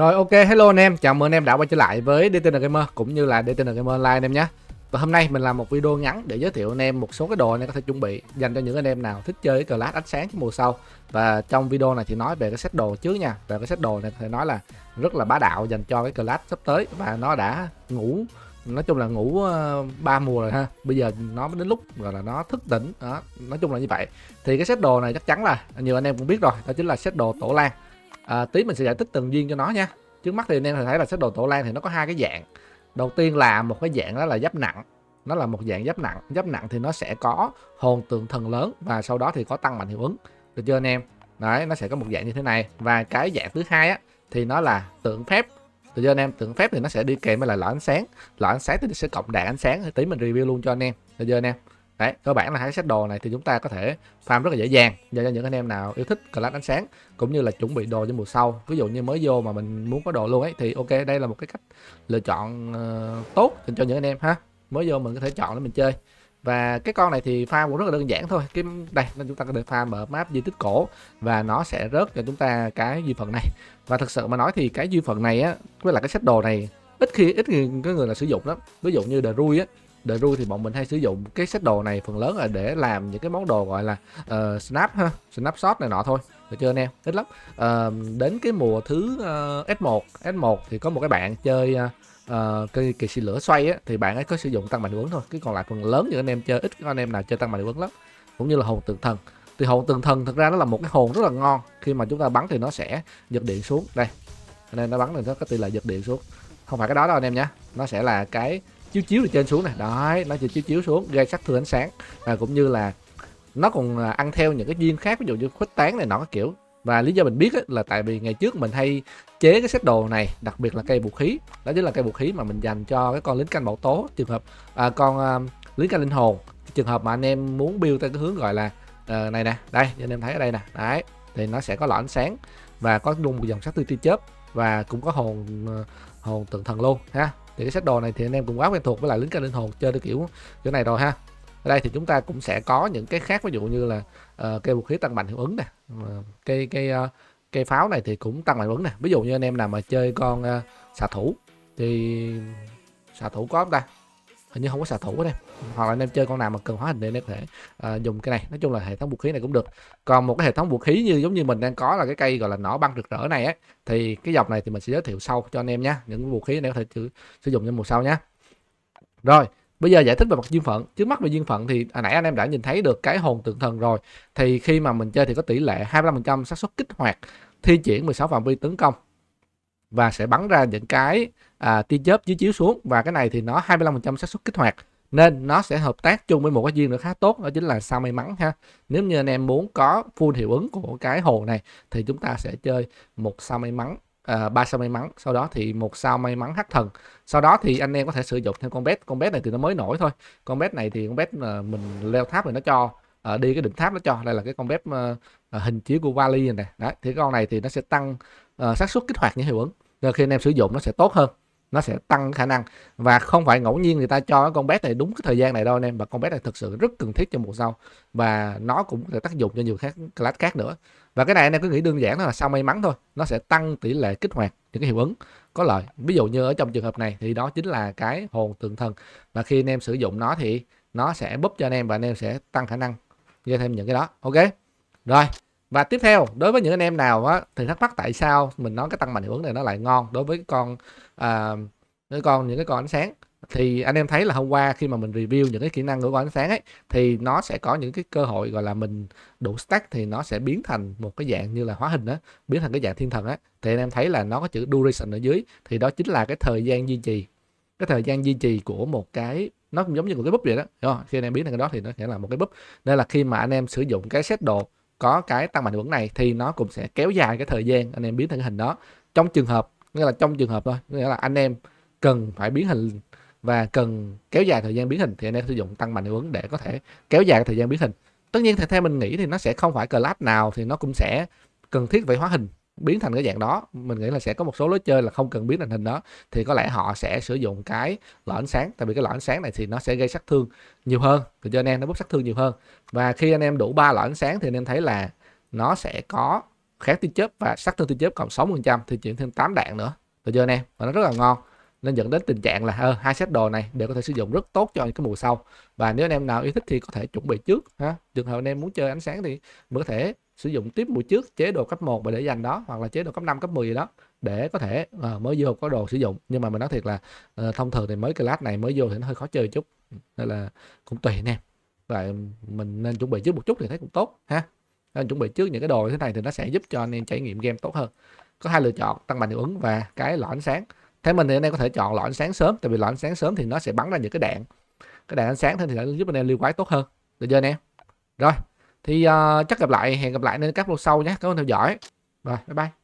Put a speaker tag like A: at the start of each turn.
A: Rồi ok, hello anh em, chào mừng anh em đã quay trở lại với DTN Gamer cũng như là DTN Gamer Online anh em nhé. Và hôm nay mình làm một video ngắn để giới thiệu anh em một số cái đồ anh em có thể chuẩn bị dành cho những anh em nào thích chơi cái class ánh sáng cái mùa sau. Và trong video này thì nói về cái set đồ trước nha. Và cái set đồ này có thể nói là rất là bá đạo dành cho cái class sắp tới và nó đã ngủ nói chung là ngủ ờ, ba mùa rồi ha bây giờ nó đến lúc gọi là nó thức tỉnh đó nói chung là như vậy thì cái set đồ này chắc chắn là nhiều anh em cũng biết rồi đó chính là set đồ tổ lan à, tí mình sẽ giải thích từng viên cho nó nha trước mắt thì anh em thấy là sách đồ tổ lan thì nó có hai cái dạng đầu tiên là một cái dạng đó là giáp nặng nó là một dạng giáp nặng giáp nặng thì nó sẽ có hồn tượng thần lớn và sau đó thì có tăng mạnh hiệu ứng được chưa anh em đấy nó sẽ có một dạng như thế này và cái dạng thứ hai á thì nó là tượng phép được chưa anh em tượng phép thì nó sẽ đi kèm với lại lọ ánh sáng lọ ánh sáng thì sẽ cộng đạn ánh sáng tí mình review luôn cho anh em được chưa anh em đấy cơ bản là hai set đồ này thì chúng ta có thể farm rất là dễ dàng do cho những anh em nào yêu thích class ánh sáng cũng như là chuẩn bị đồ cho mùa sau ví dụ như mới vô mà mình muốn có đồ luôn ấy thì ok đây là một cái cách lựa chọn uh, tốt dành cho những anh em ha mới vô mình có thể chọn để mình chơi và cái con này thì farm cũng rất là đơn giản thôi cái đây nên chúng ta có thể farm ở map di tích cổ và nó sẽ rớt cho chúng ta cái duy phần này và thực sự mà nói thì cái duy phần này á với là cái set đồ này ít khi ít người, có người là sử dụng đó ví dụ như đờ rui á The Ru thì bọn mình hay sử dụng cái set đồ này phần lớn là để làm những cái món đồ gọi là uh, snap ha, snapshot này nọ thôi. Được chưa anh em? Ít lắm. Uh, đến cái mùa thứ uh, S1, S1 thì có một cái bạn chơi uh, uh, cái kỳ sĩ lửa xoay á, thì bạn ấy có sử dụng tăng mạnh quấn thôi. cái còn lại phần lớn những anh em chơi ít có anh em nào chơi tăng mạnh quấn lắm. Cũng như là hồn tượng thần. Thì hồn tượng thần thực ra nó là một cái hồn rất là ngon. Khi mà chúng ta bắn thì nó sẽ giật điện xuống. Đây. nên nó bắn thì nó có tỷ lệ giật điện xuống. Không phải cái đó đâu anh em nhé. Nó sẽ là cái chiếu chiếu từ trên xuống này đấy nó chỉ chiếu chiếu xuống gây sắc thương ánh sáng và cũng như là nó còn à, ăn theo những cái duyên khác ví dụ như khuếch tán này nọ kiểu và lý do mình biết ấy, là tại vì ngày trước mình hay chế cái set đồ này đặc biệt là cây vũ khí đó chính là cây vũ khí mà mình dành cho cái con lính canh bảo tố trường hợp à, con um, lính canh linh hồn trường hợp mà anh em muốn build theo cái hướng gọi là uh, này nè đây cho anh em thấy ở đây nè đấy thì nó sẽ có lõi ánh sáng và có luôn một dòng sắc tư tia chớp và cũng có hồn ờ, hồn tượng thần luôn ha thì cái set đồ này thì anh em cũng quá quen thuộc với lại lính ca linh hồn chơi theo kiểu kiểu này rồi ha ở đây thì chúng ta cũng sẽ có những cái khác ví dụ như là uh, cây vũ khí tăng mạnh hiệu ứng nè cây cây uh, cây pháo này thì cũng tăng mạnh hiệu ứng nè ví dụ như anh em nào mà chơi con uh, xạ thủ thì xạ thủ có không ta hình như không có xạ thủ đây hoặc là anh em chơi con nào mà cần hóa hình thì anh em có thể uh, dùng cái này nói chung là hệ thống vũ khí này cũng được còn một cái hệ thống vũ khí như giống như mình đang có là cái cây gọi là nỏ băng rực rỡ này ấy thì cái dọc này thì mình sẽ giới thiệu sau cho anh em nhé những vũ khí này có thể sử, sử dụng trong mùa sau nhé rồi Bây giờ giải thích về mặt duyên phận. Trước mắt về duyên phận thì hồi à, nãy anh em đã nhìn thấy được cái hồn tượng thần rồi. Thì khi mà mình chơi thì có tỷ lệ 25% xác suất kích hoạt thi triển 16 phạm vi tấn công và sẽ bắn ra những cái à, tia chớp dưới chiếu xuống và cái này thì nó 25% xác suất kích hoạt nên nó sẽ hợp tác chung với một cái duyên nữa khá tốt đó chính là sao may mắn ha nếu như anh em muốn có full hiệu ứng của cái hồ này thì chúng ta sẽ chơi một sao may mắn à, ba sao may mắn sau đó thì một sao may mắn hắc thần sau đó thì anh em có thể sử dụng thêm con bet con bet này thì nó mới nổi thôi con bet này thì con bet à, mình leo tháp rồi nó cho ở à, đi cái đỉnh tháp nó cho đây là cái con bet uh, à, hình chiếu của vali này đấy thì con này thì nó sẽ tăng Ờ, xác suất kích hoạt những hiệu ứng nên khi anh em sử dụng nó sẽ tốt hơn nó sẽ tăng khả năng và không phải ngẫu nhiên người ta cho con bé này đúng cái thời gian này đâu anh em và con bé này thực sự rất cần thiết cho mùa sau và nó cũng có tác dụng cho nhiều khác class khác nữa và cái này anh em cứ nghĩ đơn giản đó là sao may mắn thôi nó sẽ tăng tỷ lệ kích hoạt những cái hiệu ứng có lợi ví dụ như ở trong trường hợp này thì đó chính là cái hồn tượng thần và khi anh em sử dụng nó thì nó sẽ búp cho anh em và anh em sẽ tăng khả năng gây thêm những cái đó ok rồi và tiếp theo đối với những anh em nào á thì thắc mắc tại sao mình nói cái tăng mạnh hiệu ứng này nó lại ngon đối với con à, với con những cái con ánh sáng thì anh em thấy là hôm qua khi mà mình review những cái kỹ năng của con ánh sáng ấy thì nó sẽ có những cái cơ hội gọi là mình đủ stack thì nó sẽ biến thành một cái dạng như là hóa hình đó biến thành cái dạng thiên thần á thì anh em thấy là nó có chữ duration ở dưới thì đó chính là cái thời gian duy trì cái thời gian duy trì của một cái nó cũng giống như một cái búp vậy đó khi anh em biến thành cái đó thì nó sẽ là một cái búp nên là khi mà anh em sử dụng cái set đồ có cái tăng mạnh hiệu ứng này thì nó cũng sẽ kéo dài cái thời gian anh em biến thành cái hình đó trong trường hợp nghĩa là trong trường hợp thôi nghĩa là anh em cần phải biến hình và cần kéo dài thời gian biến hình thì anh em sử dụng tăng mạnh hiệu ứng để có thể kéo dài thời gian biến hình tất nhiên theo mình nghĩ thì nó sẽ không phải class nào thì nó cũng sẽ cần thiết phải hóa hình biến thành cái dạng đó mình nghĩ là sẽ có một số lối chơi là không cần biến thành hình đó thì có lẽ họ sẽ sử dụng cái lõi ánh sáng tại vì cái lõi ánh sáng này thì nó sẽ gây sát thương nhiều hơn thì cho anh em nó bút sát thương nhiều hơn và khi anh em đủ ba lõi ánh sáng thì anh em thấy là nó sẽ có kháng tia chớp và sát thương tia chớp còn 60% thì chuyển thêm 8 đạn nữa được chưa anh em và nó rất là ngon nên dẫn đến tình trạng là ờ, hai set đồ này đều có thể sử dụng rất tốt cho những cái mùa sau và nếu anh em nào yêu thích thì có thể chuẩn bị trước ha trường hợp anh em muốn chơi ánh sáng thì mới có thể sử dụng tiếp mùa trước chế độ cấp 1 và để dành đó hoặc là chế độ cấp 5 cấp 10 gì đó để có thể uh, mới vô có đồ sử dụng nhưng mà mình nói thiệt là uh, thông thường thì mới class này mới vô thì nó hơi khó chơi chút ừ, nên là cũng tùy anh em và mình nên chuẩn bị trước một chút thì thấy cũng tốt ha nên chuẩn bị trước những cái đồ như thế này thì nó sẽ giúp cho anh em trải nghiệm game tốt hơn có hai lựa chọn tăng mạnh hiệu ứng và cái lõi ánh sáng theo mình thì anh em có thể chọn loại ánh sáng sớm tại vì loại ánh sáng sớm thì nó sẽ bắn ra những cái đạn cái đạn ánh sáng thì nó giúp anh em lưu quái tốt hơn được chưa anh em rồi thì uh, chắc gặp lại hẹn gặp lại nên các video sau nhé cảm ơn theo dõi rồi bye bye